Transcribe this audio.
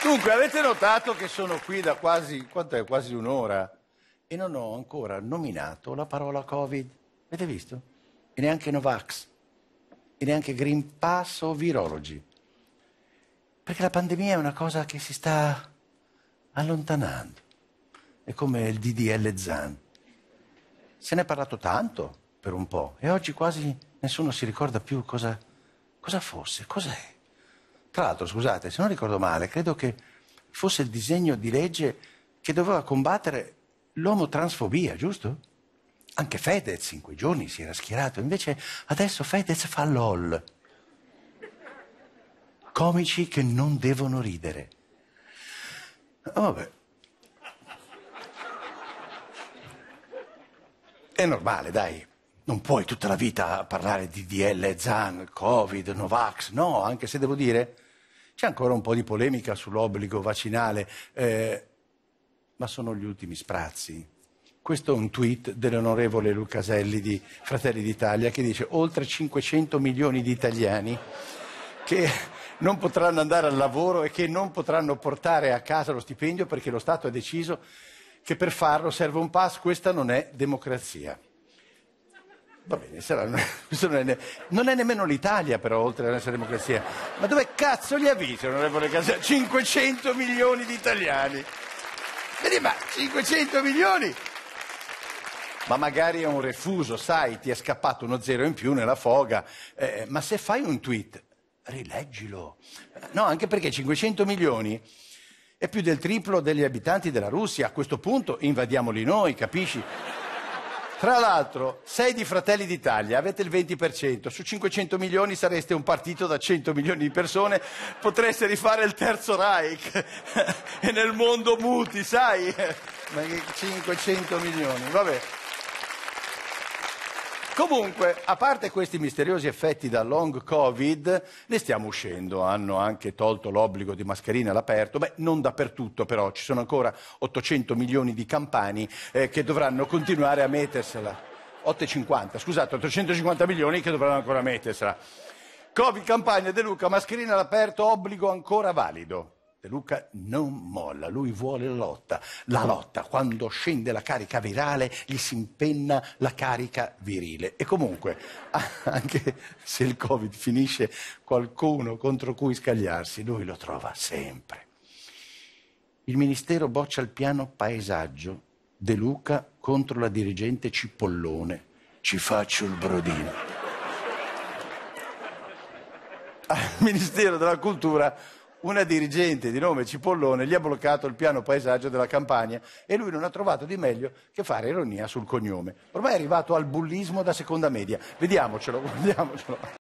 Dunque, avete notato che sono qui da quasi, quasi un'ora e non ho ancora nominato la parola Covid. Avete visto? E neanche Novax, e neanche Green Pass o Virology. Perché la pandemia è una cosa che si sta allontanando. È come il DDL Zan. Se ne è parlato tanto per un po' e oggi quasi nessuno si ricorda più cosa, cosa fosse, cos'è. Tra l'altro, scusate, se non ricordo male, credo che fosse il disegno di legge che doveva combattere l'omotransfobia, giusto? Anche Fedez in quei giorni si era schierato, invece adesso Fedez fa LOL. Comici che non devono ridere. Oh, vabbè. È normale, dai. Non puoi tutta la vita parlare di DL, ZAN, Covid, Novax, no, anche se devo dire c'è ancora un po' di polemica sull'obbligo vaccinale, eh, ma sono gli ultimi sprazzi. Questo è un tweet dell'onorevole Lucaselli di Fratelli d'Italia che dice oltre 500 milioni di italiani che non potranno andare al lavoro e che non potranno portare a casa lo stipendio perché lo Stato ha deciso che per farlo serve un pass, questa non è democrazia. Va bene, sarà, non, è, non è nemmeno l'Italia però, oltre alla nostra democrazia. Ma dove cazzo li ha visto, onorevole Casella? 500 milioni di italiani. Vedi, ma 500 milioni? Ma magari è un refuso, sai, ti è scappato uno zero in più nella foga. Eh, ma se fai un tweet, rileggilo. No, anche perché 500 milioni è più del triplo degli abitanti della Russia. A questo punto invadiamoli noi, capisci? Tra l'altro, sei di Fratelli d'Italia, avete il 20%, su 500 milioni sareste un partito da 100 milioni di persone, potreste rifare il terzo Reich e nel mondo muti, sai? 500 milioni, vabbè. Comunque, a parte questi misteriosi effetti da long covid, ne stiamo uscendo. Hanno anche tolto l'obbligo di mascherina all'aperto. Beh, non dappertutto però, ci sono ancora 800 milioni di campani eh, che dovranno continuare a mettersela. 850, scusate, 850 milioni che dovranno ancora mettersela. Covid campagna De Luca, mascherina all'aperto, obbligo ancora valido. De Luca non molla, lui vuole la lotta. La lotta, quando scende la carica virale, gli si impenna la carica virile. E comunque, anche se il Covid finisce, qualcuno contro cui scagliarsi, lui lo trova sempre. Il Ministero boccia il piano paesaggio. De Luca contro la dirigente Cipollone. Ci faccio il brodino. Al Ministero della Cultura una dirigente di nome Cipollone gli ha bloccato il piano paesaggio della campagna e lui non ha trovato di meglio che fare ironia sul cognome. Ormai è arrivato al bullismo da seconda media. Vediamocelo, guardiamocelo.